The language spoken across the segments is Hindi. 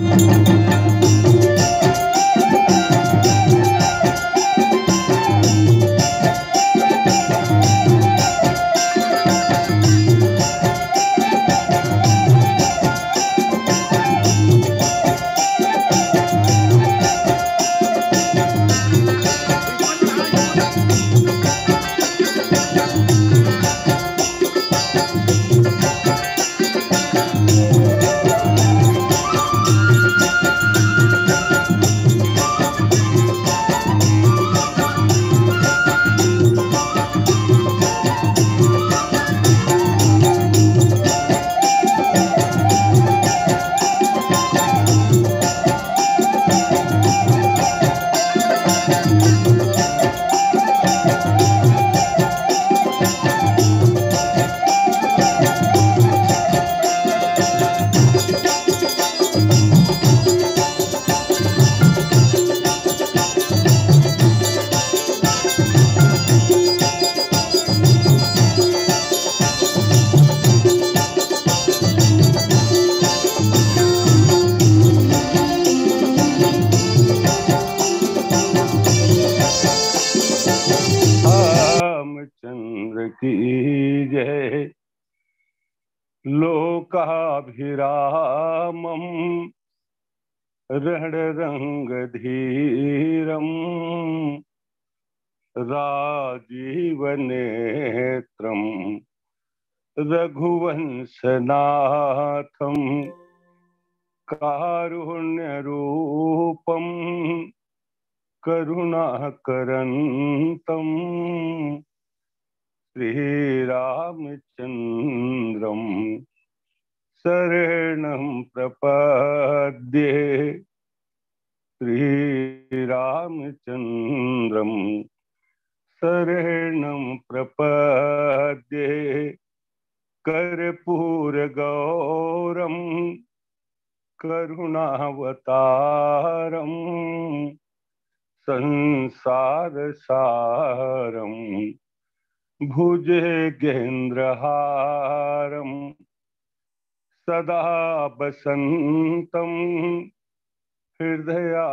えっ? लोकाभिरामं रणरङ्गधीरम् राजीवनेत्रं रघुवंशनाथं कारुण्यरूपं करुणाकरन्तम् श्रीरामचन्द्रं शरणं प्रपद्ये श्रीरामचन्द्रं शरणं प्रपद्ये कर्पूरगौरं करुणावतारम् संसारसारम् भुजे गेन्द्रहारम् सदा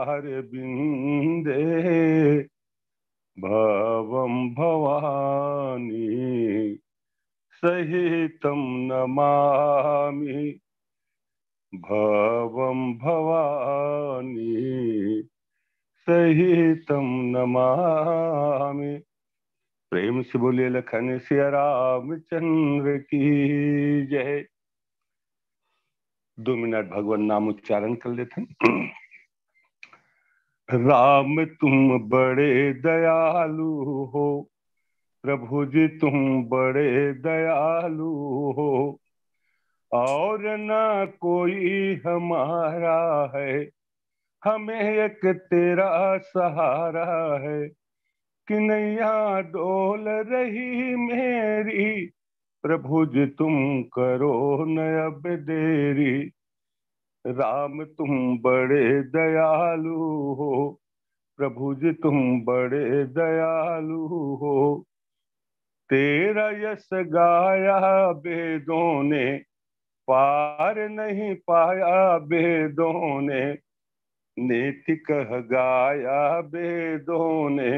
हर बिंदे भव भवानी सहित नमामि भव भवानी सहित नमामि प्रेम से बोले लखन राम रामचंद्र की जय दो मिनट भगवान नाम उच्चारण कर लेते हैं राम तुम बड़े दयालु हो प्रभु जी तुम बड़े दयालु हो और ना कोई हमारा है हमें एक तेरा सहारा है कि नैया डोल रही मेरी प्रभु जी तुम करो न अब देरी राम तुम बड़े दयालु हो प्रभु जी तुम बड़े दयालु हो तेरा यश गाया बेदों ने पार नहीं पाया बेदों ने नीति कह गाया बेदों ने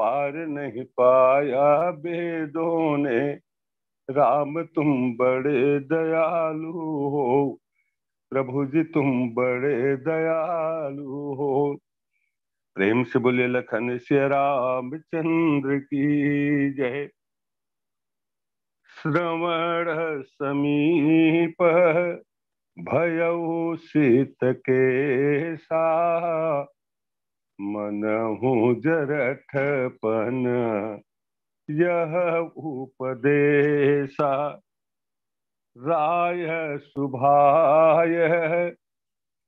पार नहीं पाया बेदों ने राम तुम बड़े दयालु हो प्रभु जी तुम बड़े दयालु हो प्रेम से बोले लखन से रामचंद्र की जय श्रवण समीप भयो सीत के सा मन हूँ जरठपन यह उपदेशा राय सुभाय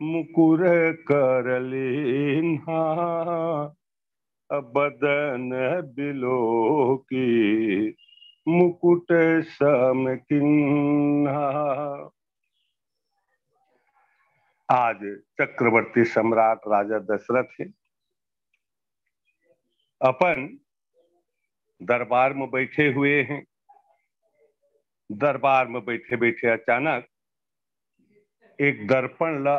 मुकुर कर लेना हाँ। बदन बिलो की मुकुट सम आज चक्रवर्ती सम्राट राजा दशरथ हैं अपन दरबार में बैठे हुए हैं दरबार में बैठे बैठे अचानक एक दर्पण ला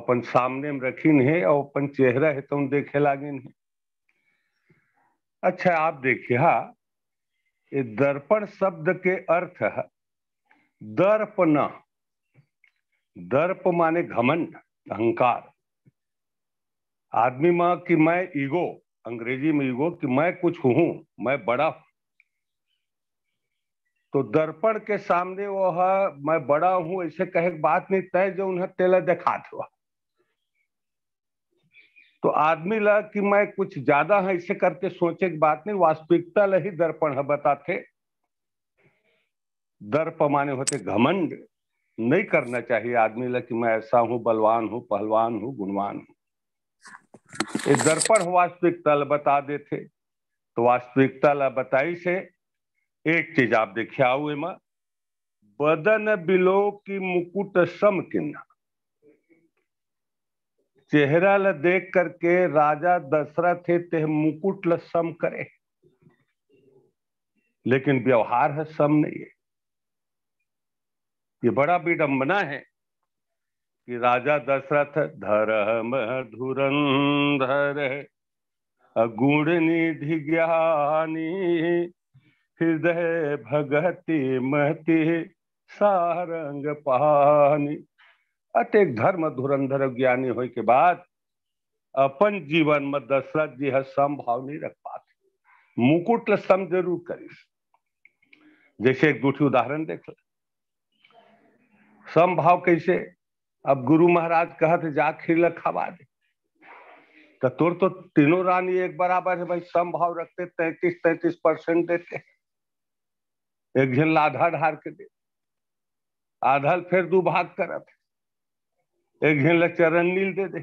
अपन सामने में रखी है और अपन चेहरा है तो देखे लागे है अच्छा आप देखिए हा ये दर्पण शब्द के अर्थ है न दर्प माने घमंड अहंकार आदमी माँ की मैं ईगो अंग्रेजी में युगो कि मैं कुछ हूं मैं बड़ा तो दर्पण के सामने वो है मैं बड़ा हूं ऐसे कहे बात नहीं तय जो उन्हें तेला दिखा दो तो आदमी ला कि मैं कुछ ज्यादा है ऐसे करके सोचे की बात नहीं वास्तविकता ला ही दर्पण है बताते दर्प माने होते घमंड नहीं करना चाहिए आदमी ला कि मैं ऐसा हूं बलवान हूं पहलवान हूं गुणवान हूं इस दर्पण वास्तविकता बता दे थे तो वास्तविकता बताई से एक चीज आप देखिया हुए बदन बिलो की मुकुट सम किन्ना चेहरा ल देख करके राजा दशरथ ते मुकुट ल सम करे लेकिन व्यवहार है सम नहीं है ये बड़ा विडंबना है कि राजा दशरथ धर्म धुरंधर अगुण निधि ज्ञानी हृदय भगति महति सारंग पानी अटेक धर्म धुरंधर ज्ञानी हो के बाद अपन जीवन में दशरथ जी है संभाव नहीं रख पाते मुकुट सम जरूर करी जैसे एक दूठी उदाहरण देख लो संभाव कैसे अब गुरु महाराज कहते जा खीर खवा दे तो तोर तो तीनों रानी एक बराबर है भाई सम भाव रखते तैतीस तैतीस परसेंट देते एक झन आधा ढार के दे आधल फिर दू भाग कर एक झन ल चरण नील दे दे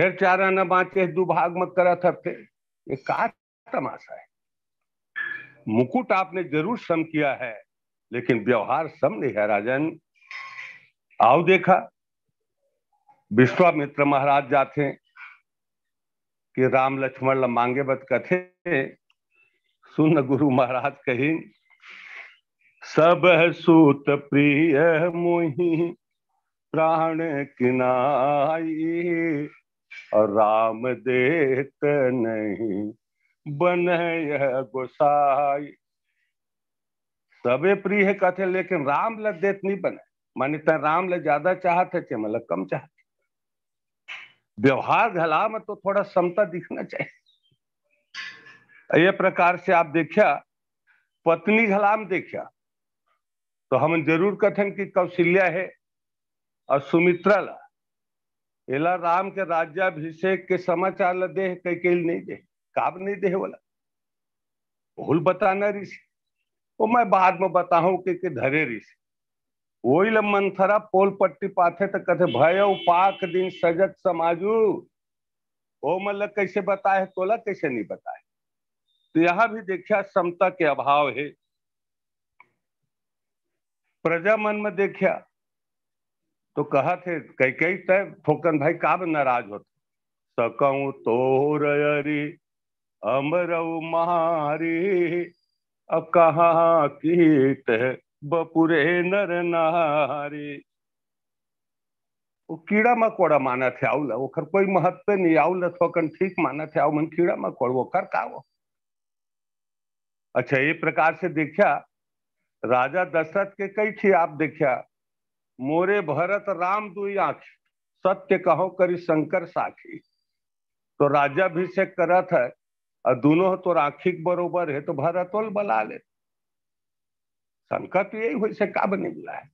फिर न बांचे दू भाग मत करा था फिर ये का तमाशा है मुकुट आपने जरूर सम किया है लेकिन व्यवहार सम नहीं है राजन आओ देखा विश्वामित्र महाराज जाते कि राम लक्ष्मण ल मांगे बत कथे सुन गुरु महाराज कही सब सूत प्रिय मोही प्राण किनाई और राम देत नहीं बन गोसाई सबे प्रिय कथे लेकिन राम ल देत नहीं बने मान्यता राम ल ज्यादा चाहत है मतलब कम चाहत व्यवहार घला में तो थोड़ा समता दिखना चाहिए ये प्रकार से आप देखिया पत्नी घलाम देखिया तो हम जरूर कथन की कौशल्या है और सुमित्रा ला एला राम के राज्याभिषेक के समाचार ला देह कई के नहीं दे काब नहीं दे बोला भूल बताना ऋषि वो मैं बाद में बताऊं के, के धरे ऋषि ओइल मंथरा पोल पट्टी पाथे तो कथे भय पाक दिन सजग समाजू ओ मतलब कैसे बताए तोला कैसे नहीं बताए तो यहां भी देखिए समता के अभाव है प्रजा मन में देखिया तो कहा थे कई कई तय फोकन भाई काब नाराज होते सकऊ तो अरे अमरऊ महारी अब कहा की बपुरे नर नारी वो कीड़ा मकोड़ा माना थे वो खर कोई महत्व नहीं आवला थोकन तो ठीक माना थे आउमन कीड़ा मकोड़ वो कर का वो अच्छा ये प्रकार से देखा राजा दशरथ के कई थी आप देखा मोरे भरत राम दुई आंख सत्य कहो करी शंकर साखी तो राजा भी से करत है और दोनों तो राखी बरोबर है तो भरतोल बला लेते संकट यही हो से का नहीं मिला है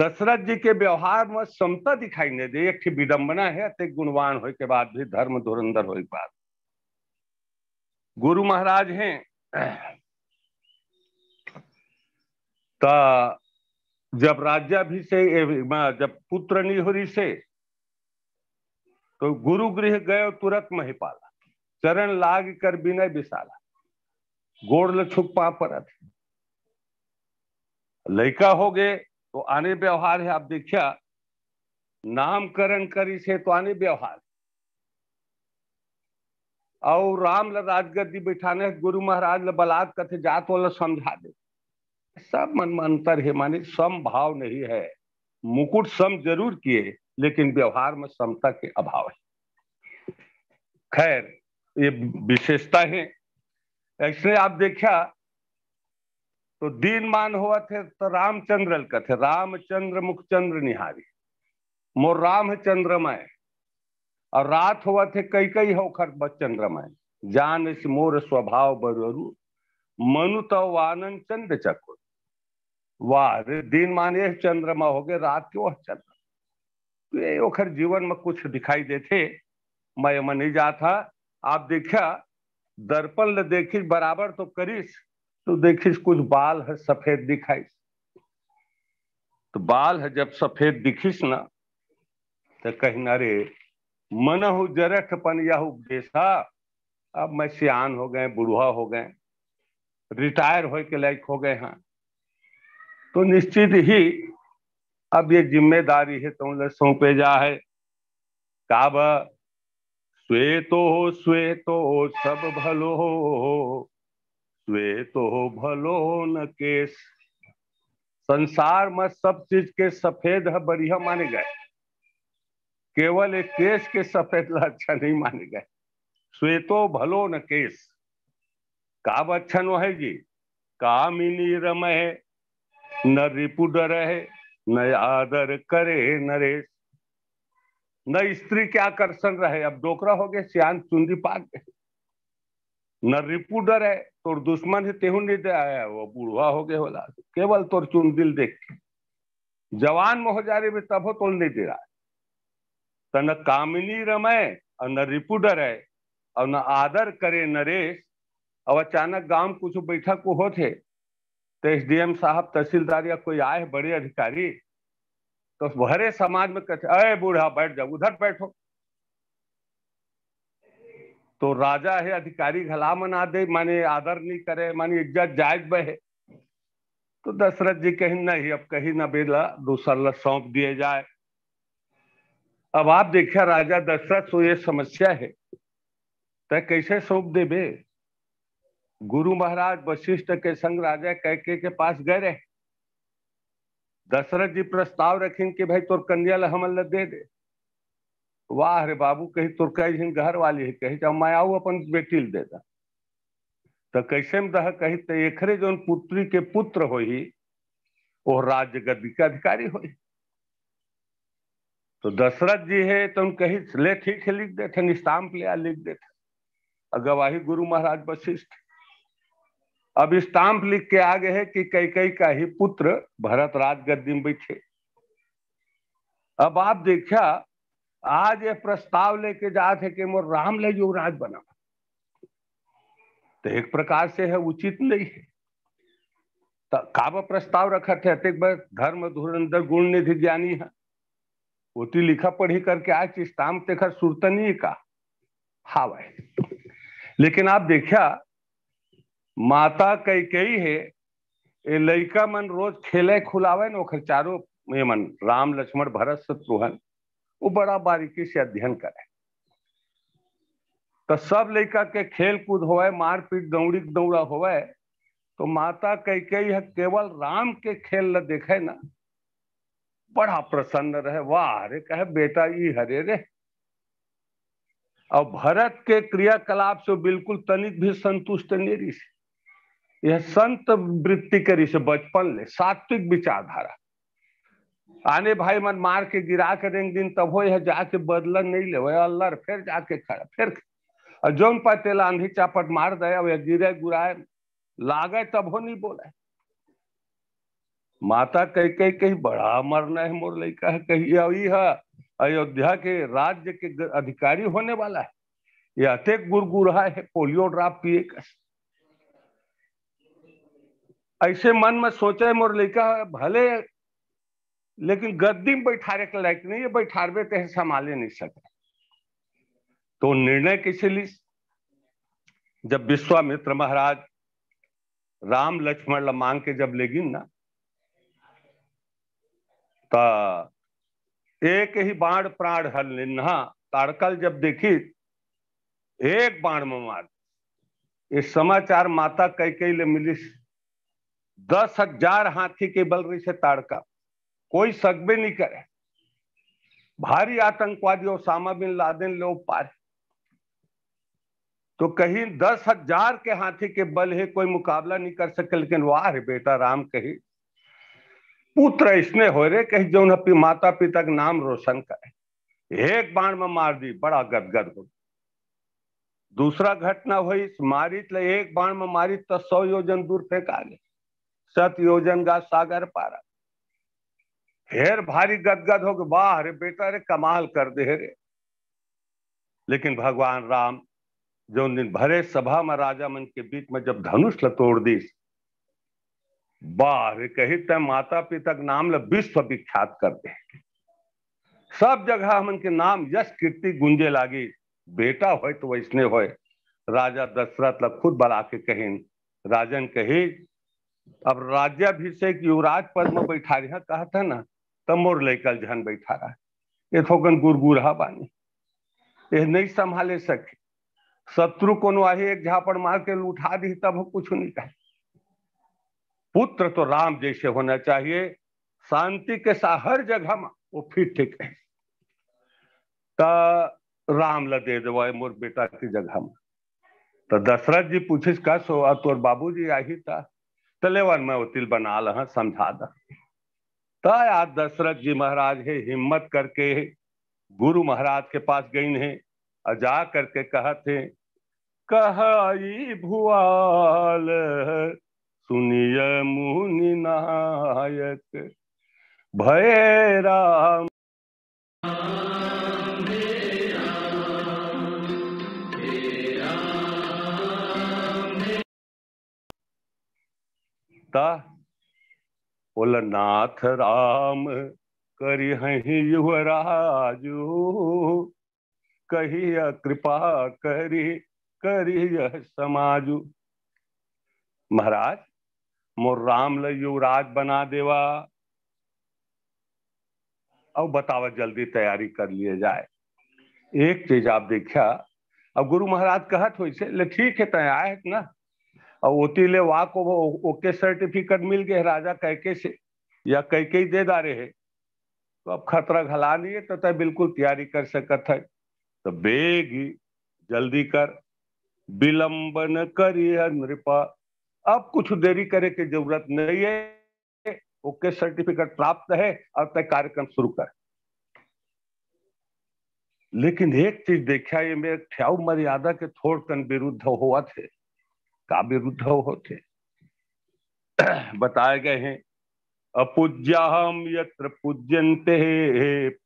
दशरथ जी के व्यवहार में समता दिखाई नहीं दे एक विडम्बना है अति गुणवान हो के बाद भी धर्म धुरंधर हो बात गुरु महाराज हैं ता जब से जब पुत्र निहोरी से तो गुरु गृह गए तुरंत महिपाला चरण लाग कर विनय विशाला गोड़ लछुक पाप पर लड़का हो गए तो आने व्यवहार है आप देखिया नामकरण करी से तो आने व्यवहार और राम ल राजगद्दी बैठाने गुरु महाराज ल बलात् कथे जात वाला समझा दे सब मन में अंतर है माने सम भाव नहीं है मुकुट सम जरूर किए लेकिन व्यवहार में समता के अभाव है खैर ये विशेषता है ऐसे आप देखा तो दीन मान हुआ थे तो रामचंद्र का थे रामचंद्र मुखचंद्र निहारी मोर राम चंद्रमय और रात हुआ थे कई कई खर चंद्रमय जान इस मोर स्वभाव बरु मनु तव तो आनंद चंद्र चकुर वाह दिन माने चंद्रमा हो गए रात के वह चंद्रमा तो ये जीवन में कुछ दिखाई देते मैं मन नहीं जाता आप देखा दर्पण ने देखिस बराबर तो करीस तो देखीस कुछ बाल है सफेद दिखाई तो बाल है जब सफेद दिखीस ना तो कही नरे मन हो जरठपन या उपदेशा अब मैं सियान हो गए बुढ़वा हो गए रिटायर हो के लायक हो गए हैं तो निश्चित ही अब ये जिम्मेदारी है तो सौंपे जा है काबा श्वेतो श्वेतो सब भलो श्वेतो भलो न केस संसार में सब चीज के सफेद है बढ़िया माने गए केवल एक केस के सफेद अच्छा नहीं माने गए श्वेतो भलो न केस का बच्चन अच्छा है जी कामिनी है न रिपुडर है न आदर करे नरेश न स्त्री के आकर्षण रहे अब डोकरा हो गए सियान चुंदी पाक न रिपू डर है तो दुश्मन है तेहू नहीं आया वो बुढ़वा हो गए होला केवल तोर चुन दिल देख जवान मोहजारी में तब हो तो नहीं दे रहा तो न कामिनी रमय और न रिपू डर है और न आदर करे नरेश और अचानक गांव कुछ बैठक को हो थे तो एस साहब तहसीलदार या कोई आए बड़े अधिकारी तो भरे समाज में कहते अरे बूढ़ा बैठ जाओ उधर बैठो तो राजा है अधिकारी घला मना दे माने आदर नहीं करे माने इज्जत जायज बहे तो दशरथ जी कहीं नहीं अब कहीं ना बेला दूसर ला सौंप दिए जाए अब आप देखिए राजा दशरथ सो ये समस्या है तो कैसे सौंप देवे गुरु महाराज वशिष्ठ के संग राजा कैके के पास गए रहे दशरथ जी प्रस्ताव रखें कि भाई तोर कन्या ला दे दे वाह रे बाबू कही तुर कही घर वाली है कही जब मायाऊ अपन बेटी दे दा तो कैसे में दह कही तो एक जो पुत्री के पुत्र हो ही वो राज्य गद्दी के अधिकारी हो तो दशरथ जी है तो उन कही ले ठीक है लिख देते स्टाम्प लिया लिख देते अगवाही गुरु महाराज वशिष्ठ अब स्टाम्प लिख के आ गए है कि कैकई का ही पुत्र भरत राज गद्दी में बैठे अब आप देखा आज ये प्रस्ताव लेके जाते कि मोर राम ले युवराज बना तो एक प्रकार से है उचित नहीं है तो काव प्रस्ताव रखा थे अतिक बस धर्म धुरंधर गुण निधि ज्ञानी है ओती लिखा पढ़ी करके आज स्टाम्प देखा सुरतनी का हावा है लेकिन आप देखा माता कई है लड़का मन रोज खेले खुलावे न ओखर ये मन राम लक्ष्मण भरत शत्रुघ्न वो बड़ा बारीकी से अध्ययन करे तो सब लड़का के खेल कूद हो मारपीट दौड़ी दौड़ा हो तो माता कई है केवल राम के खेल ल देखे ना बड़ा प्रसन्न रहे वाह अरे कहे बेटा ये हरे रे और भरत के क्रियाकलाप से बिल्कुल तनिक भी संतुष्ट नहीं रही यह संत वृत्ति करी से बचपन ले सात्विक विचारधारा आने भाई मन मार के गिरा के एक दिन तब हो यह जाके बदलन नहीं ले अल्लाह फिर जाके खड़ा फिर और जो पर आंधी चापट मार दे अब गिरे गुराए लागे तब हो नहीं बोला माता कह कह कही बड़ा मरना है मोर लड़का है कही अभी अयोध्या के राज्य के अधिकारी होने वाला है यह अतिक गुरगुरा है पोलियो ड्राफ पिए कस ऐसे मन में सोचे मोर लड़का भले लेकिन गद्दी में बैठारे के लायक नहीं है बैठारे ते संभाले नहीं सके तो निर्णय कैसे ली जब विश्वामित्र महाराज राम लक्ष्मण ला मांग के जब लेगी ना तो एक ही बाण प्राण हल लिन्हा ताड़कल जब देखी एक बाण में मार ये समाचार माता कई कई ले मिली दस हजार हाथी के रही से ताड़का कोई सगबे नहीं करे भारी आतंकवादी ओसामा बिन लादेन लोग पारे तो कहीं दस हजार के हाथी के बल है कोई मुकाबला नहीं कर सके लेकिन वाह बेटा राम कही पुत्र इसने हो रे कही जो अपनी माता पिता का नाम रोशन करे एक बाण में मार दी बड़ा गदगद हो दूसरा घटना हुई मारित तो एक बाण में मारित तो सौ योजन दूर फेंका गया सतयोजन का सागर पारा हेर भारी गदगद हो वाह रे बेटा रे कमाल कर दे रे लेकिन भगवान राम जो उन दिन भरे सभा में राजा मन के बीच में जब धनुष लतोड़ दी बाहर कही तय माता पिता के नाम विश्व विख्यात कर दे सब जगह हम के नाम यश कीर्ति गुंजे लागी बेटा हो तो वैसने हो राजा दशरथ ल खुद बला के कहिन राजन कही अब राज्यभिषेक युवराज पद में बैठा रहा कहा था ना तब मोर लैकल जहन बैठा रहा ये थोकन गुरगुरहा बानी ये नहीं संभाले सके शत्रु को आही एक झापड़ मार के उठा दी तब कुछ नहीं कहे पुत्र तो राम जैसे होना चाहिए शांति के साथ हर जगह में वो फिर ठीक है राम ल दे देवा मोर बेटा की जगह में तो दशरथ जी पूछिस का सो तोर बाबू जी आही था तलेवर में उतिल बना लह समझा दया तया दशरथ जी महाराज है हिम्मत करके गुरु महाराज के पास गई है अजा करके कहत है कहई भुआल सुनिय मुनि नायक भय राम भक्ता भोलनाथ राम करी हही युवराजू कही कृपा करी करी यह समाजू महाराज मोर राम ल युवराज बना देवा अब बतावा जल्दी तैयारी कर लिए जाए एक चीज आप देखा अब गुरु महाराज कहत हो ठीक है तय आए ना और ओतीले वहां को वो ओके सर्टिफिकेट मिल गए राजा कैके से या कैके ही दे दारे है तो अब खतरा घला है तो तय बिल्कुल तैयारी कर सकत है तो बेगी जल्दी कर विलंबन करिए नृपा अब कुछ देरी करे की जरूरत नहीं है ओके सर्टिफिकेट प्राप्त है अब तय कार्यक्रम शुरू कर लेकिन एक चीज देखा ये मेरे ठ्याव मर्यादा के थोड़कन विरुद्ध हुआ थे काव्य रुद्धव होते बताए गए हैं अपूज्याम यत्र पूज्यन्ते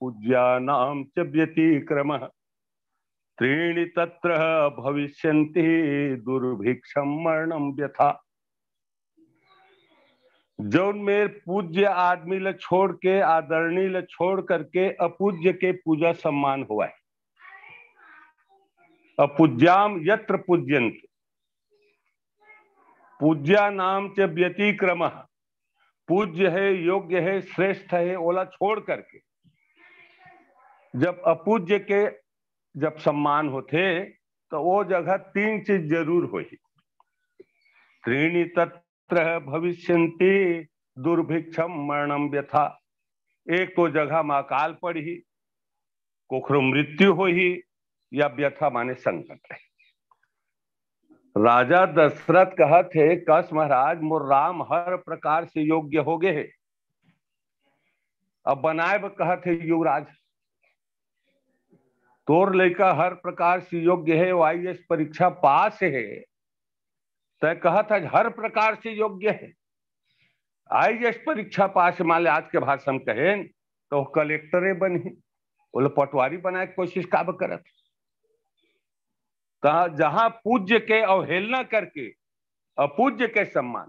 पूज्या नाम च व्यतिक्रम त्रीणी तत्र भविष्य दुर्भिक्षम मरणम व्यथा जौन में पूज्य आदमी ल छोड़ के आदरणीय ल छोड़ करके अपूज्य के पूजा सम्मान हुआ है अपूज्याम यत्र पूज्यंत पूज्या नाम च व्यतिक्रम पूज्य है योग्य है श्रेष्ठ है ओला छोड़ करके जब अपूज्य के जब सम्मान होते तो वो जगह तीन चीज जरूर हो त्रीणी तत्र भविष्य दुर्भिक्षम मरणम व्यथा एक तो जगह में पड़ी कोखरो मृत्यु हो ही या व्यथा माने संकट है राजा दशरथ कहत है कस महाराज मोर राम हर प्रकार से योग्य हो गए अब बनाए कहत है युवराज तोर लेकर हर प्रकार से योग्य है वो आई परीक्षा पास है तय कहत है हर प्रकार से योग्य है आई परीक्षा पास माले आज के भाषा में कहे तो कलेक्टर बनी बोले पटवारी बनाए कोशिश काब करत जहां पूज्य के अवहेलना करके अपूज्य के सम्मान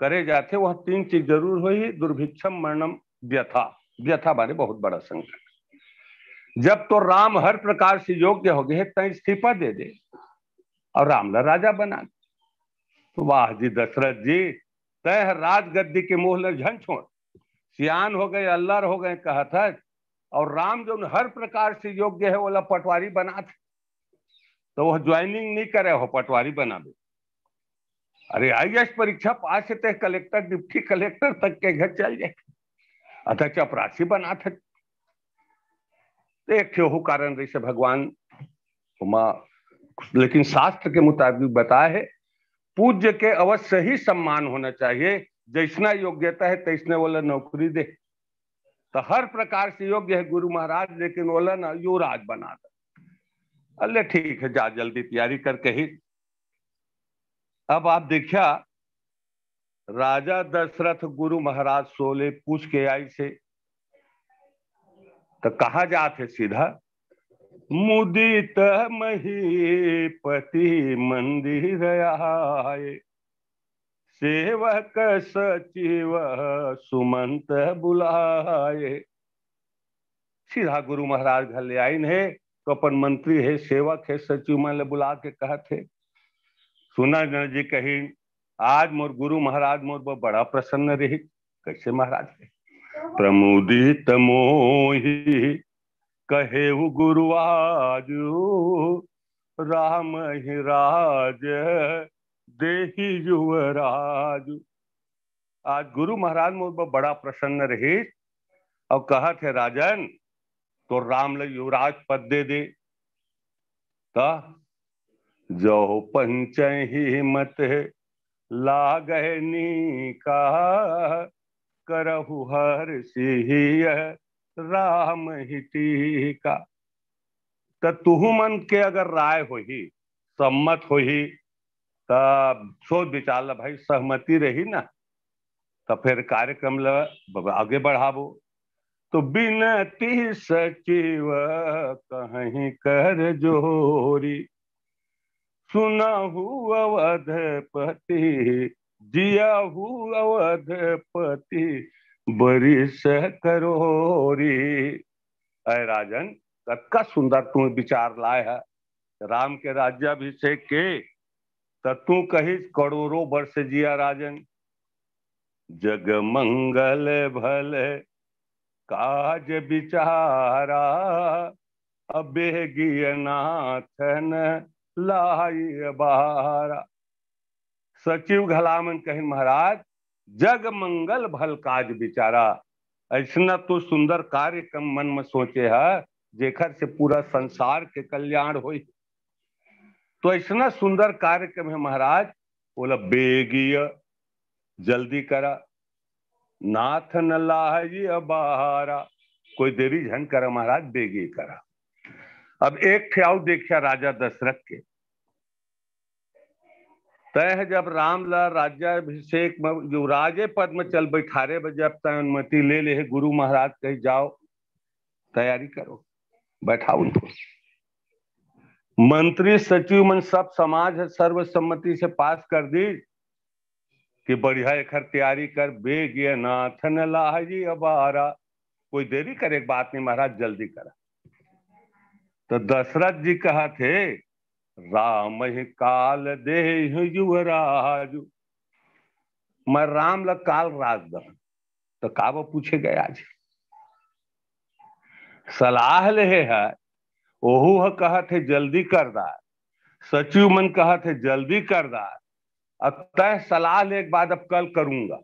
करे जाते वह तीन चीज जरूर ही दुर्भिक्षम मरणम व्यथा व्यथा बारे बहुत बड़ा संकट जब तो राम हर प्रकार से योग्य हो गए तय इस्तीफा दे दे और रामला राजा बना तो वाह जी दशरथ जी तय राज गद्दी के मोह में झन छोड़ सियान हो गए अल्लाह हो गए कहा था और राम जो हर प्रकार से योग्य है वो पटवारी बना था तो वह ज्वाइनिंग नहीं करे हो पटवारी बनावे अरे आई परीक्षा पास हेतु कलेक्टर डिप्टी कलेक्टर तक के घर चल जाए अतः चपरासी बना थे एक हो कारण से भगवान उमा लेकिन शास्त्र के मुताबिक बताया है पूज्य के अवश्य ही सम्मान होना चाहिए जैसना योग्यता है तैसने बोला नौकरी दे तो हर प्रकार से योग्य है गुरु महाराज लेकिन बोला ना युवराज बना दे अल्ले ठीक है जा जल्दी तैयारी करके ही अब आप देखिया राजा दशरथ गुरु महाराज सोले पूछ के आई से तो कहा जाते सीधा मुदित पति मंदिर आए सेवक सचिव सुमंत बुलाए सीधा गुरु महाराज घर ले आई नहीं तो अपन मंत्री है सेवक है सचिव मान बुला के कहत है सुना जी कही आज मोर गुरु महाराज मोर पर बड़ा प्रसन्न रही कैसे महाराज है प्रमुदित मोही कहे आज राम ही राज दे युवराज आज गुरु महाराज मोर पर बड़ा प्रसन्न रही और कहा थे राजन तो राम युवराज पद दे दे ता जो पंच हिम्मत लाग का करहु हर सिंह राम हिटी का तो तुहु मन के अगर राय हो ही सम्मत हो ही तब सोच विचार भाई सहमति रही ना तो फिर कार्यक्रम ल आगे बढ़ावो तो बिनती सचिव कहीं कर जोरी सुना हुआ अवधपति जिया हुआ अवधपति बड़ी सह करोरी अय राजन कतका सुंदर तू विचार लाए है राम के राज्याभिषेक के तो तू कही करोड़ों वर्ष जिया राजन जग मंगल भले काज बिचारा अबेगियनाथन लाई बारा सचिव घलामन कही महाराज जग मंगल भल काज बिचारा ऐसा तो सुंदर कार्य कम मन में सोचे है जेखर से पूरा संसार के कल्याण हो तो ऐसा सुंदर कार्यक्रम है महाराज बोला बेगिय जल्दी करा नाथ न लाह कोई देरी झन कर महाराज बेगी करा अब एक ठियाव देखिया राजा दशरथ के तय जब रामला राज्याभिषेक में युवराजे पद में चल बैठारे जब तय अनुमति ले ले गुरु महाराज कही जाओ तैयारी करो बैठाओ उनको मंत्री सचिव मन सब समाज है सर्वसम्मति से पास कर दी कि बढ़िया एक तैयारी कर बेगे नाथ न लाही अबारा कोई देरी करे बात नहीं महाराज जल्दी करा तो दशरथ जी कहा थे राम ही काल दे मैं राम ल काल राज तो काब पूछे गए आज सलाह ले है ओहू कहा थे जल्दी दार सचिव मन कहा थे जल्दी दार अब तय सलाह ले एक बात अब कल करूंगा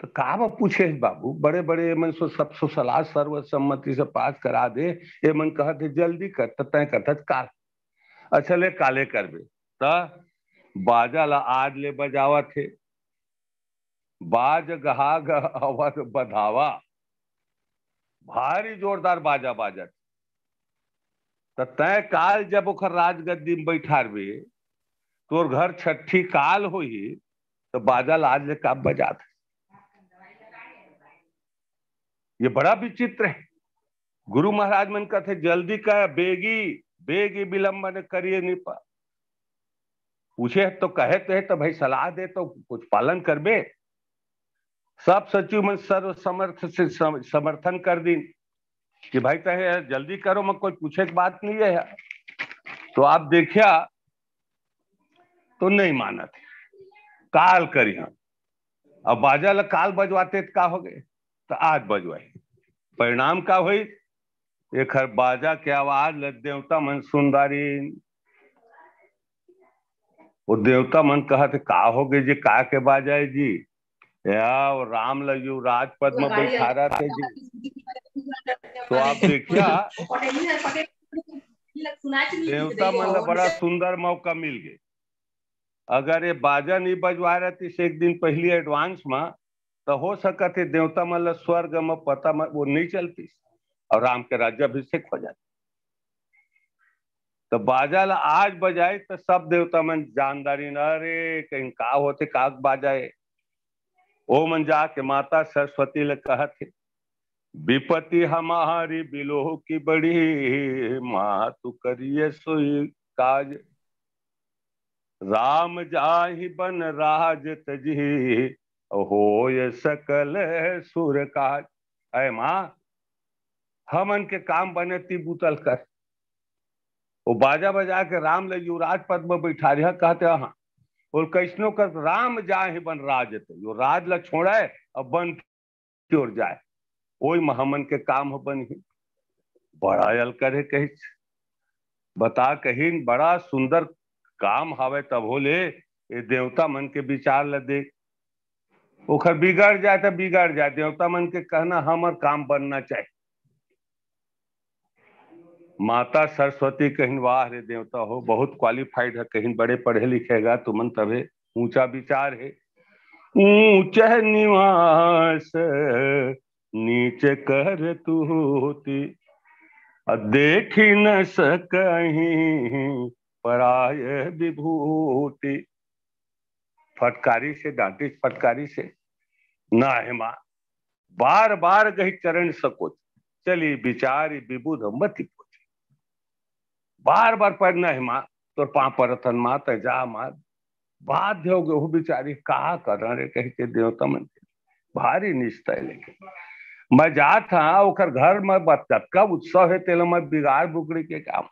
तो का पूछे बाबू बड़े बड़े मन सो सब सो सलाह सर्वसम्मति से पास करा दे ये मन कहते जल्दी कर तो तय कर तो काल अच्छा ले काले करबे त बाजा ला आज ले बजावा थे बाज गहा गवा बधावा भारी जोरदार बाजा बाजा तय काल जब राजगद्दी में रे तोर घर छठी काल हो ही तो बादल आज का बजा ये बड़ा विचित्र है गुरु महाराज मन का थे जल्दी कह बेगी बेगी विलंबन करिए पूछे तो कहे तो है तो भाई सलाह दे तो कुछ पालन कर बे सब सचिव मन सर्व समर्थ से समर्थन कर दी कि भाई कहे जल्दी करो मैं कोई पूछे की बात नहीं है तो आप देखिया तो नहीं माना थे काल करिया अब बाजा लग काल बजवाते का हो गए तो आज बजवाए परिणाम का हुई एक हर बाजा के आवाज ल देवता मन सुंदारी वो देवता मन कहा थे का हो गए जी का के है जी या और राम लयू राजपद पद्म बैठा रहा थे जी तो आप देखिया देवता मन बड़ा सुंदर मौका मिल गया अगर ये बाजा नहीं बजवा रहे थे तो एक दिन पहले एडवांस में तो हो सकत तो है देवता मतलब स्वर्ग में पता में वो नहीं चलती और राम के राज्याभिषेक हो जाते तो बाजा ला आज बजाए तो सब देवता मन जानदारी नरे कहीं का होते काक बाजाए ओ मन जाके माता सरस्वती ले कहते विपत्ति हमारी बिलोह की बड़ी माँ तू करिए सोई काज राम जाहि बन राज तजही होय सकल सुर काज अय माँ हमन के काम बने ती बुतल कर वो बाजा बजा के राम ले युवराज पद में बैठा रहा कहते हाँ और कैसनो कर राम जाहि बन राज यो राज ला छोड़ाए अब बन की ओर जाए वही महामन के काम हो बन ही बड़ा यल करे कही बता कहीन बड़ा सुंदर काम हवे तब हो ले ए देवता मन के विचार ल दे ओखर बिगड़ जाए तो बिगड़ जाए देवता मन के कहना हमर काम बनना चाहिए माता सरस्वती कहीं वाह रे देवता हो बहुत क्वालिफाइड है कहीं बड़े पढ़े लिखेगा तुमन तबे ऊंचा विचार है ऊंच निवास नीचे कर तू होती देखी न सकहीं पराय विभूति फटकारी से डांटी फटकारी से ना हेमा बार बार गही चरण सकोच चली बिचारी विबुध मति पोची बार बार पढ़ना हेमा तो पाप रतन मा तजा मा बाध्य हो गए बिचारी कहा कर रे कह के देवता मंदिर भारी निश्चय लेकिन मैं जा था घर में का उत्सव है तेल में बिगाड़ बुकड़ी के काम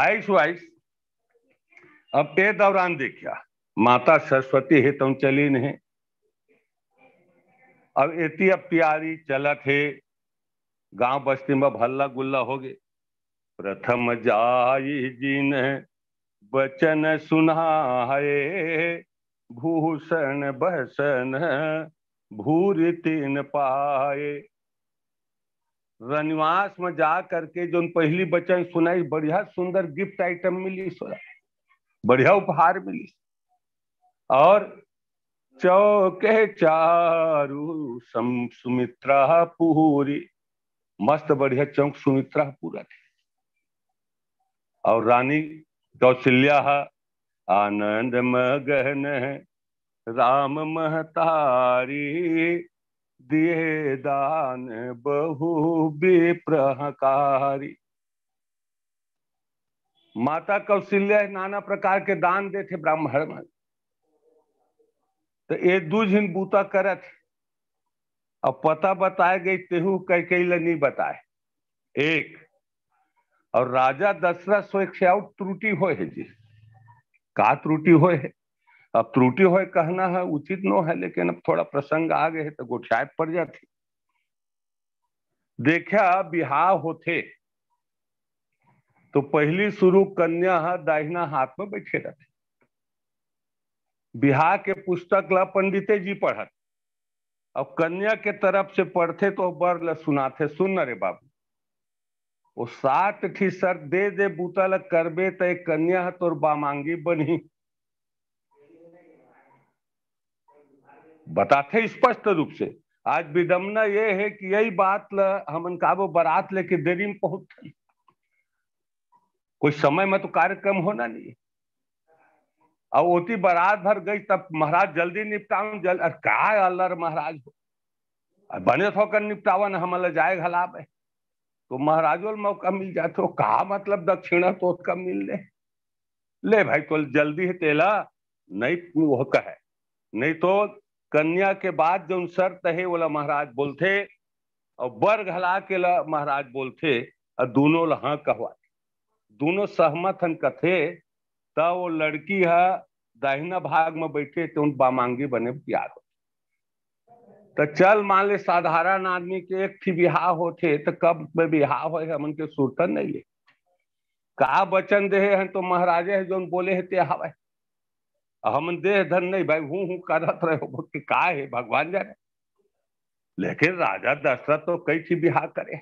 आयुष वायुष अब ये दौरान देखा माता सरस्वती हे तुम चली नहीं अब एति अब प्यारी चलत है गांव बस्ती में भल्ला गुल्ला हो गए प्रथम जाई जिन बचन सुना है भूषण बसन भूर तीन पाए रनिवास में जा करके जो पहली बचन सुनाई बढ़िया सुंदर गिफ्ट आइटम मिली सोरा बढ़िया उपहार मिली और चौके चारू सुमित्रा पूरी मस्त बढ़िया चौक सुमित्रा पूरा थे और रानी कौशल्या आनंद मगन राम महतारी दिए दान बहु विप्रहकारी माता कौशल्या नाना प्रकार के दान दे थे ब्राह्मण में तो ये दूझिन बूता करत अब पता बताए गई तेहू कई कई नहीं बताए एक और राजा दशरथ सो एक त्रुटि हो है जी का त्रुटि हो है अब त्रुटि हो कहना है उचित न है लेकिन अब थोड़ा प्रसंग आ गए तो गोठियाए पड़ जाती देखा बिहा होते तो पहली शुरू कन्या है दाहिना हाथ में बैठे रहते बिहा के पुस्तक ला पंडिते जी पढ़त अब कन्या के तरफ से पढ़ते तो बर ल सुनाते सुन रे बाबू वो सात ठी सर दे दे बूता ल करबे तो कन्या है तोर बामांगी बनी बताते स्पष्ट रूप से आज विडम्बना ये है कि यही बात हम वो बारात लेके देरी में पहुंच कोई समय में तो कार्यक्रम होना नहीं और ओती बारात भर गई तब महाराज जल्दी निपटाऊ जल अरे का अल्लाह महाराज हो बने थो तो कर निपटावा ना हमला जाए घलाब है तो महाराजो मौका मिल जाते हो कहा मतलब दक्षिणा तो का मिल ले ले भाई तो जल्दी है तेला नहीं वो कहे नहीं तो कन्या के बाद जो शर्त है वो महाराज बोलते और बर घला के ला महाराज बोलते और दोनों ला हाँ कहवाते दोनों सहमत हन कथे तो वो लड़की है दाहिना भाग में बैठे तो उन बामांगी बने प्यार हो तो चल मान ले साधारण आदमी के एक थी बिहा होते तो कब में बिहा हो मन के सूरतन नहीं है का वचन दे है तो महाराजे है जो बोले है ते हवा है हम देह धन नहीं भाई हूं हूं करत रहे हो का है भगवान जाने लेकिन राजा दशरथ तो कई थी बिहा करे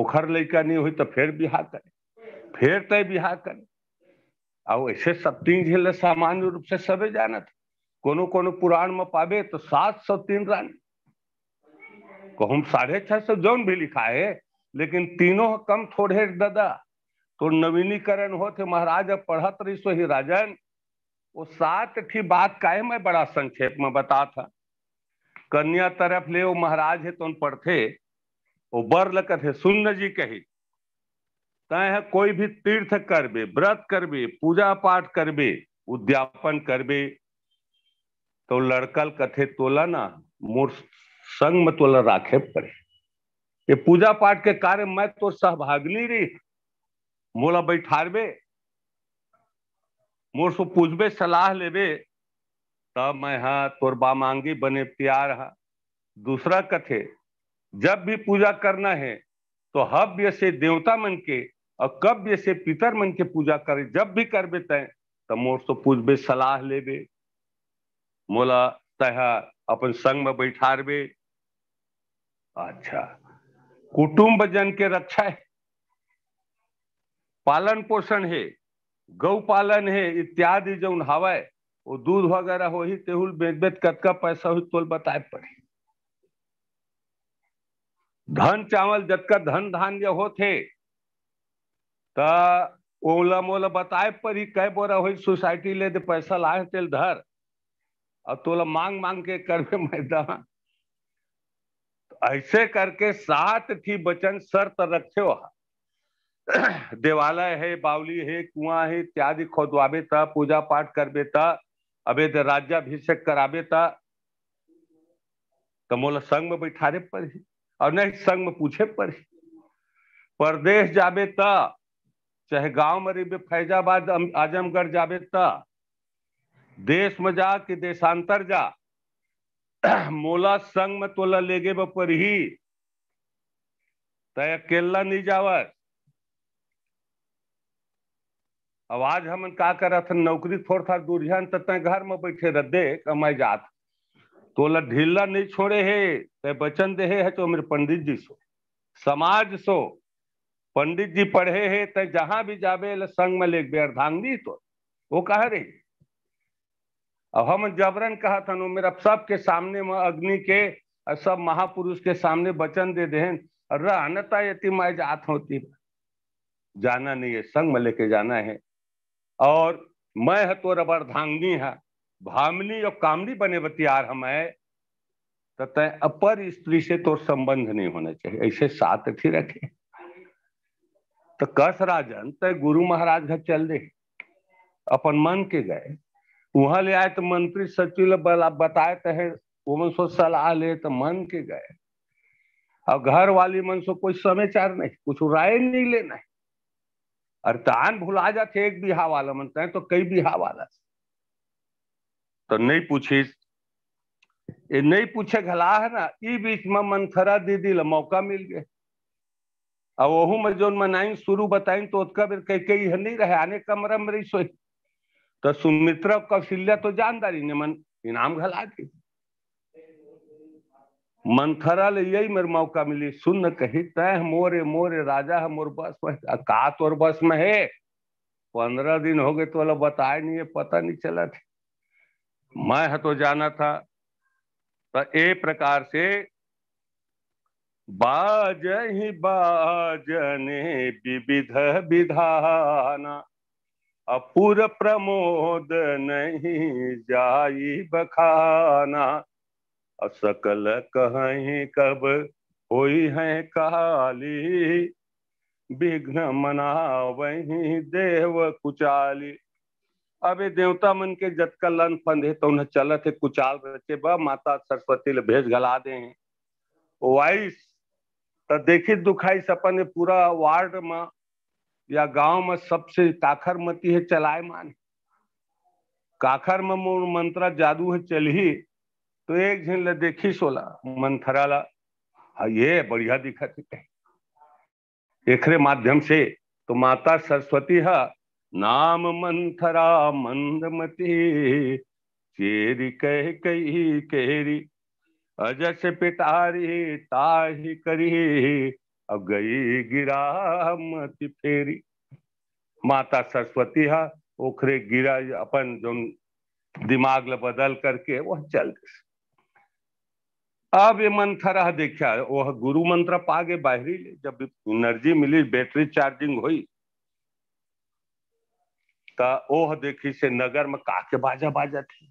ओखर लड़का नहीं हुई तो फिर बिहा करे फिर तय बिहा करे और ऐसे सब तीन झेल सामान्य रूप से सबे जाना जानत कोनो कोनो पुराण में पावे तो सात सौ तीन रानी को हम साढ़े छह सौ जौन भी लिखा है लेकिन तीनों कम थोड़े दादा तो नवीनीकरण होते महाराज अब पढ़त रही सो ही राजन वो सात ठी बात है मैं बड़ा संक्षेप में बता था कन्या तरफ ले वो महाराज है तो पढ़ते वो बर लगत सुन्न जी कही तय कोई भी तीर्थ कर करबे व्रत करबे पूजा पाठ करबे उद्यापन करबे तो लड़कल कथे तोला ना मोर संग में तोला राखे पड़े ये पूजा पाठ के कार्य मैं तो सहभागिनी रही मोला बैठारबे मोर से पूछबे सलाह लेबे तब मैं हा तोर बा मांगी बने प्यार हा दूसरा कथे जब भी पूजा करना है तो हव्य से देवता मन के और कव्य से पितर मन के पूजा करे जब भी करबे तय तो मोर से पूछबे सलाह लेबे मोला तह अपन संग में बैठारबे अच्छा कुटुंब जन के रक्षा है पालन पोषण है गौ पालन है इत्यादि जो हवा वो दूध वगैरह हो ही तेहुल बेच बेच कतका पैसा हुई तोल बताए पड़े धन चावल जतका धन धान्य हो थे ओला मोला बताए परी कह बोरा हुई सोसाइटी ले दे पैसा लाए तेल धर और तोला मांग मांग के करवे मैदा तो ऐसे करके सात थी बचन शर्त रखे वहा देवालय है बावली है कुआं है इत्यादि खोदवाबे था पूजा पाठ करबे था अवैध राज्याभिषेक कराबे था तो मोला संग में बैठारे पर ही और नहीं संग में पूछे पर ही परदेश जाबे ता चाहे गांव में रेबे फैजाबाद आजमगढ़ जाबे ता देश में जा कि देशांतर जा मोला संग में तोला लेगे पर ही तय अकेला नहीं जावत अब आज हम का कर नौकरी छोड़ था दूरिहन त ते घर में बैठे रह दे कमाई जात तोला ढीला नहीं छोड़े है ते बचन दे है तो मेरे पंडित जी सो समाज सो पंडित जी पढ़े है ते जहां भी जाबे संग में ले बेर तो वो कह रही अब हम जबरन कहा था नो मेरा सब के सामने में अग्नि के सब महापुरुष के सामने वचन दे दे रहनता यति मैं जात होती जाना नहीं है संग में लेके जाना है और मैं है तो रबर धांगनी है भामनी और कामनी बने बतियार तो तय अपर स्त्री से तो संबंध नहीं होना चाहिए ऐसे साथ थी रखे तो कस राजन तो गुरु महाराज घर चल दे अपन मन के गए वहां ले आए तो मंत्री सचिव बताए तो है वो सो सलाह ले तो मन के गए और घर वाली मन सो कोई समाचार नहीं कुछ राय नहीं लेना है अरे तान भुला जाते एक बिहा वाला मन है तो कई बिहा वाला तो नहीं पूछी ये नहीं पूछे घला है ना ई बीच में मंथरा दीदी ला मौका मिल गए अब वहू में जो मनाई शुरू बताई तो उसका बेर कई कई नहीं रहे आने कमरा में रही सोई तो सुमित्रा कौशल्या तो जानदारी ने मन इनाम घला दी मनखरा ले यही मेरे मौका मिली सुन कही तय मोरे मोरे राजा है मोर बस में का तोर बस में है पंद्रह दिन हो गए तो वाला बताए नहीं है पता नहीं चला थी मैं है तो जाना था तो ए प्रकार से बाज ही बाजने विविध विधाना अपुर प्रमोद नहीं जाई बखाना असकल कहें कब होई है काली विघ्न मना वही देव कुचाली अबे देवता मन के जतका लन फंदे तो उन्हें चलत है कुचाल रचे बा माता सरस्वती ले भेज गला दे वाइस तो देखी दुखाई सपन ने पूरा वार्ड में या गांव में सबसे काखर मती है चलाए मान काखर में मोर जादू है चल ही तो एक झन ले देखी सोला मंथरा ला हाँ ये बढ़िया दिखत एक एकरे माध्यम से तो माता सरस्वती है हाँ, नाम मंथरा मंदमती चेरी कह कही केरी अजस पिटारी ताही करी अब गई गिरा मत फेरी माता सरस्वती है हाँ, ओखरे गिरा अपन जो दिमाग ल बदल करके वह चल गई अब ये मंथर देखा वह गुरु मंत्र पागे बाहरी ले जब एनर्जी मिली बैटरी चार्जिंग हुई ओह तो देखी से नगर में काके बाजा बाजा थी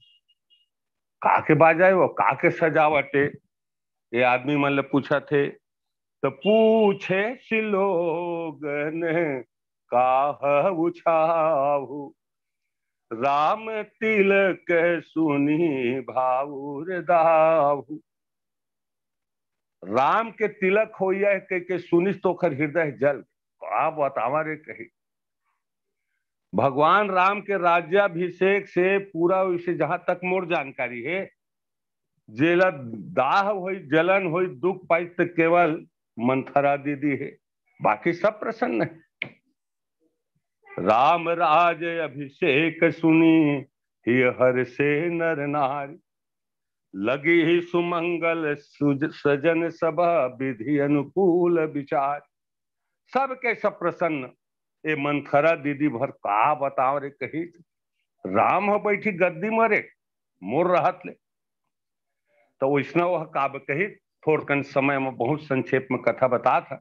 काके बाजा है वो काके सजावटे ये आदमी मन पूछा थे तो पूछे सिलोगन काह राम तिलक सुनी भावुर दाहू राम के तिलक हो के, सुनिस तो खर हृदय जल आप बतावारे कही भगवान राम के राज्याभिषेक से पूरा विषय जहां तक मोर जानकारी है जेला दाह हो जलन हो दुख पाई तो केवल मंथरा दीदी है बाकी सब प्रसन्न है राम राज अभिषेक सुनी हर से नर नारी लगी ही सुमंगल सुज सजन सभा विधि अनुकूल विचार सबके सब प्रसन्न ए मंथरा दीदी भर का बताओ रे कही राम हो बैठी गद्दी मरे मोर रहत ले तो वैसा वह काब कही थोड़कन समय में बहुत संक्षेप में कथा बता था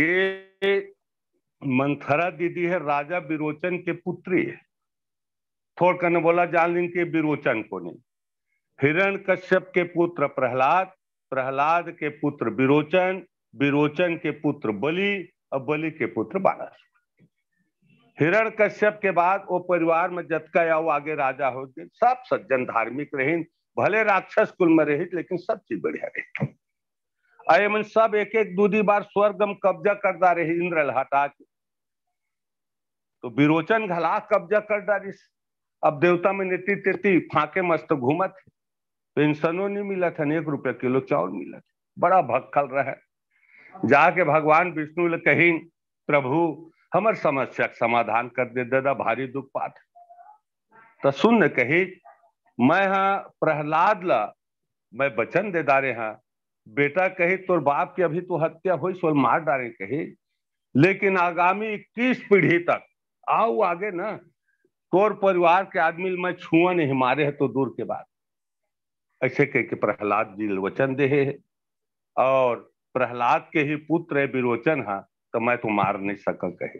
ये मंथरा दीदी है राजा विरोचन के पुत्री है थोड़कन बोला जान दिन के विरोचन को नहीं हिरण कश्यप के पुत्र प्रहलाद प्रहलाद के पुत्र विरोचन विरोचन के पुत्र बलि और बलि के पुत्र बारस हिरण कश्यप के बाद वो परिवार में जतका या आगे राजा हो गए सब सज्जन धार्मिक रहे भले राक्षस कुल में रहे लेकिन सब चीज बढ़िया रही मन सब एक एक दी बार स्वर्ग में कब्जा करता रहे इंद्र हटा के तो विरोचन घला कब्जा कर डाली अब देवता में नीति तेती फाके मस्त घूमत है पेंशनों नहीं मिला था एक रुपया किलो चावल मिला था बड़ा भक्खल रहे जाके भगवान विष्णु कहीं प्रभु हमार समस्या का समाधान कर दे दादा भारी दुख पात तो सुन न कही मैं हाँ प्रहलाद ला मैं वचन दे डारे हाँ बेटा कही तोर बाप की अभी तो हत्या हुई सोल मार डारे कही लेकिन आगामी इक्कीस पीढ़ी तक आओ आगे ना तोर परिवार के आदमी मैं छुआ नहीं मारे है तो दूर के बाद ऐसे कह के प्रहलाद जी वचन दे और प्रहलाद के ही पुत्र है विरोचन हा तो मैं तो मार नहीं सका कहे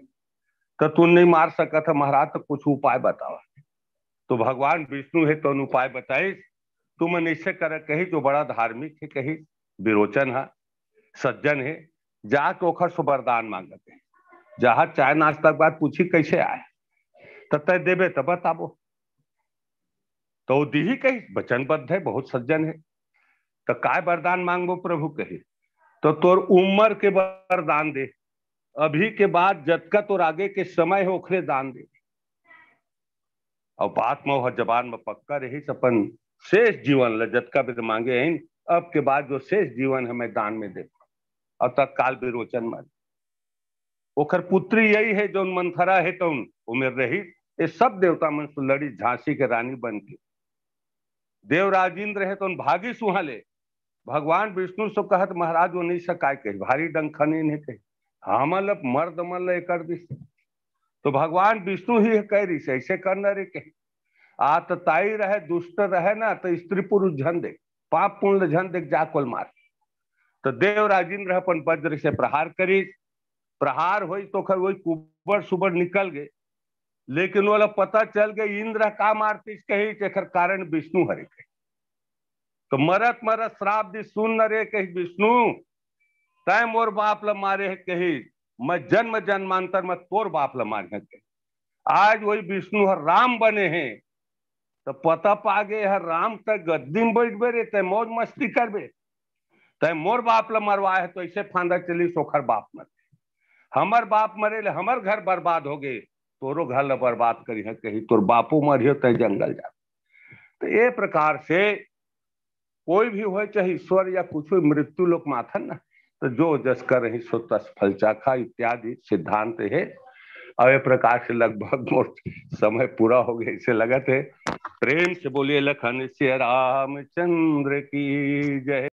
तो तू नहीं मार सका था महाराज तो कुछ उपाय बताओ तो भगवान विष्णु है तो उपाय बताइस तुम निश्चय कर कही जो बड़ा धार्मिक है कही विरोचन हा सज्जन है जाके ओखर से वरदान मांगते जहा चाय नाश्ता के बाद पूछी कैसे आए तो तय देवे तो बताबो तो दीही कही वचनबद्ध है बहुत सज्जन है तो काय वरदान मांगो प्रभु कही तो तोर उम्र के वरदान दे अभी के बाद जतका तोर आगे के समय है ओखरे दान दे और बात में वह जबान में पक्का रही अपन शेष जीवन ल जतका भी तो मांगे हैं अब के बाद जो शेष जीवन है मैं दान में दे और तत्काल विरोचन मन ओखर पुत्री यही है जो मंथरा है तो उम्र रही ये सब देवता मन से लड़ी झांसी के रानी बन के देवराजेंद्र है तो उन भागी सुहाले भगवान विष्णु सब कहत महाराज उन्हीं से काय कही भारी डंखनी नहीं कही हमल मर्द मल एक तो भगवान विष्णु ही कह रही से ऐसे करना रे कही आतताई रहे दुष्ट रहे ना तो स्त्री पुरुष झन देख पाप पुण्य झन देख जाकुल मार तो देव राजेंद्र अपन वज्र से प्रहार करी प्रहार हो तो खर वही कुबर सुबर निकल गए लेकिन वो पता चल गई इंद्र का मारतीस कही कारण विष्णु हरे कही तो मरत मरत श्राप दी सुन रे कही विष्णु तय मोर बाप ल मारे है कही मैं जन्म जन्मांतर में तोर बाप ल मारे कही आज वही विष्णु हर राम बने हैं तो पता पा गए हर राम तक गद्दी में बैठ बे रे तय मौज मस्ती कर बे तय मोर बाप ल मरवा है तो ऐसे फांदा चली सोखर बाप मरे हमार बाप मरे ले हमार घर बर्बाद हो गए तोरो घर बर्बाद करी है कही तोर बापू मरियो तय जंगल जा तो ये प्रकार से कोई भी हो चाहे ईश्वर या कुछ भी मृत्यु लोग माथन ना तो जो जस कर रही सो तस फल चाखा इत्यादि सिद्धांत है अब ये प्रकार से लगभग समय पूरा हो गया इसे लगत है प्रेम से बोलिए लखन से रामचंद्र की जय